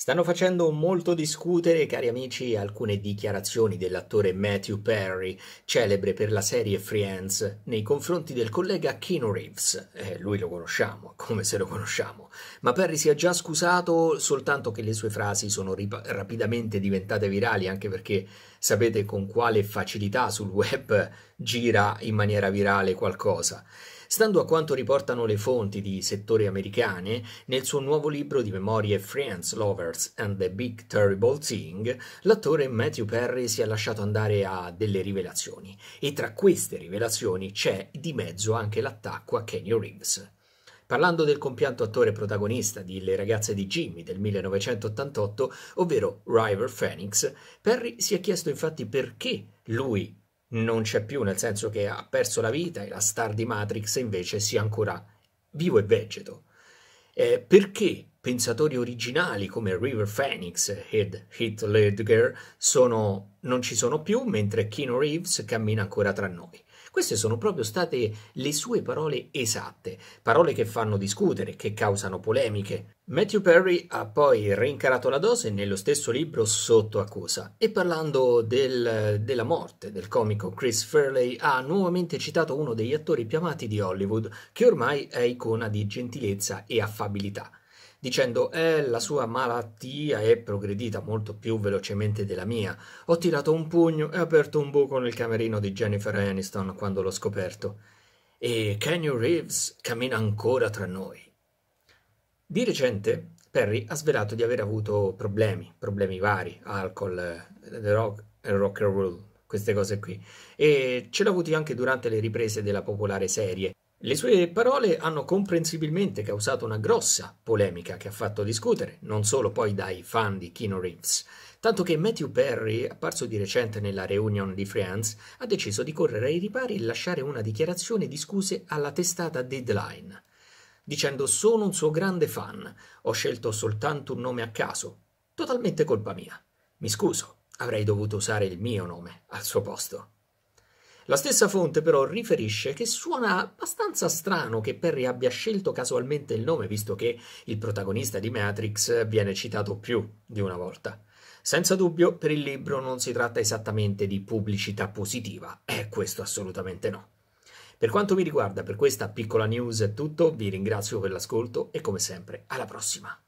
Stanno facendo molto discutere, cari amici, alcune dichiarazioni dell'attore Matthew Perry, celebre per la serie Friends, nei confronti del collega Keanu Reeves. Eh, lui lo conosciamo, come se lo conosciamo. Ma Perry si è già scusato, soltanto che le sue frasi sono rapidamente diventate virali, anche perché sapete con quale facilità sul web gira in maniera virale qualcosa. Stando a quanto riportano le fonti di settore americane, nel suo nuovo libro di memorie Friends, Lovers and the Big Terrible Thing, l'attore Matthew Perry si è lasciato andare a delle rivelazioni e tra queste rivelazioni c'è di mezzo anche l'attacco a Kenny Reeves. Parlando del compianto attore protagonista di Le ragazze di Jimmy del 1988, ovvero River Phoenix, Perry si è chiesto infatti perché lui non c'è più, nel senso che ha perso la vita e la star di Matrix invece sia ancora vivo e vegeto. Eh, perché pensatori originali come River Phoenix ed Heath Ledger sono, non ci sono più, mentre Keanu Reeves cammina ancora tra noi. Queste sono proprio state le sue parole esatte, parole che fanno discutere, che causano polemiche. Matthew Perry ha poi rincarato la dose nello stesso libro Sotto accusa e parlando del, della morte del comico Chris Fairley ha nuovamente citato uno degli attori più amati di Hollywood che ormai è icona di gentilezza e affabilità dicendo eh, la sua malattia è progredita molto più velocemente della mia. Ho tirato un pugno e aperto un buco nel camerino di Jennifer Aniston quando l'ho scoperto. E Kenny Reeves cammina ancora tra noi. Di recente Perry ha svelato di aver avuto problemi, problemi vari, alcol, eh, rock, eh, rock and roll, queste cose qui, e ce l'ha avuti anche durante le riprese della popolare serie le sue parole hanno comprensibilmente causato una grossa polemica che ha fatto discutere, non solo poi dai fan di Keanu Reeves, tanto che Matthew Perry, apparso di recente nella reunion di Friends, ha deciso di correre ai ripari e lasciare una dichiarazione di scuse alla testata Deadline, dicendo sono un suo grande fan, ho scelto soltanto un nome a caso, totalmente colpa mia. Mi scuso, avrei dovuto usare il mio nome al suo posto. La stessa fonte però riferisce che suona abbastanza strano che Perry abbia scelto casualmente il nome, visto che il protagonista di Matrix viene citato più di una volta. Senza dubbio, per il libro non si tratta esattamente di pubblicità positiva, e eh, questo assolutamente no. Per quanto mi riguarda, per questa piccola news è tutto, vi ringrazio per l'ascolto e come sempre, alla prossima!